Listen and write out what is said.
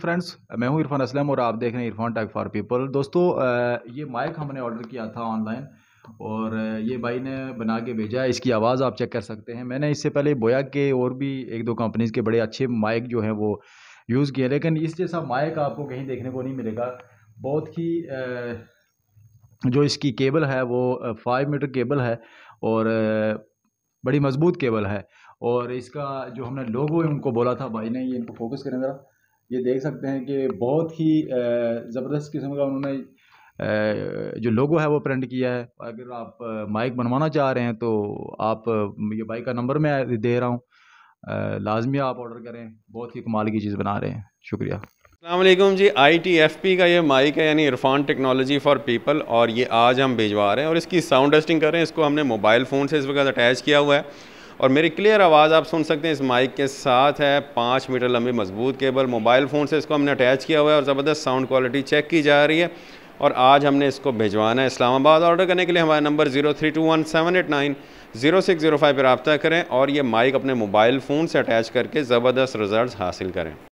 friends मैं हूं इरफान असलम और आप देख रहे हैं इरफान टैक फॉर पीपल दोस्तों ये माइक हमने ऑर्डर किया था ऑनलाइन और ये भाई ने बना के भेजा है इसकी आवाज़ आप चेक कर सकते हैं मैंने इससे पहले बोया के और भी एक दो कंपनीज़ के बड़े अच्छे माइक जो हैं वो यूज़ किए लेकिन इस जैसा माइक आपको कहीं देखने को नहीं मिलेगा बहुत ही जो इसकी केबल है वो फाइव मीटर केबल है और बड़ी मज़बूत केबल है और इसका जो हमने लोगो उनको बोला था भाई ने ये इनको फोकस करें ज़रा ये देख सकते हैं कि बहुत ही ज़बरदस्त किस्म का उन्होंने जो लोगो है वो प्रिंट किया है अगर आप माइक बनवाना चाह रहे हैं तो आप ये बाइक का नंबर मैं दे रहा हूँ लाजमी आप ऑर्डर करें बहुत ही कमाल की चीज़ बना रहे हैं शुक्रिया Allam ji I T F P का ये माइक है यानी इरफान टेक्नोलॉजी फॉर पीपल और ये आज हम भिजवा रहे हैं और इसकी साउंड टेस्टिंग कर रहे हैं इसको हमने मोबाइल फ़ोन से इस वक्त अटैच किया हुआ है और मेरी क्लियर आवाज़ आप सुन सकते हैं इस माइक के साथ है पाँच मीटर लंबी मजबूत केबल मोबाइल फ़ोन से इसको हमने अटैच किया हुआ है और ज़बरदस्त साउंड क्वालिटी चेक की जा रही है और आज हमने इसको भिजवाना है इस्लामाबाद ऑर्डर करने के लिए हमारा number zero three two one seven eight nine zero six zero five पर रबता करें और ये माइक अपने मोबाइल फ़ोन से अटैच करके ज़बरदस्त रिज़ल्ट हासिल करें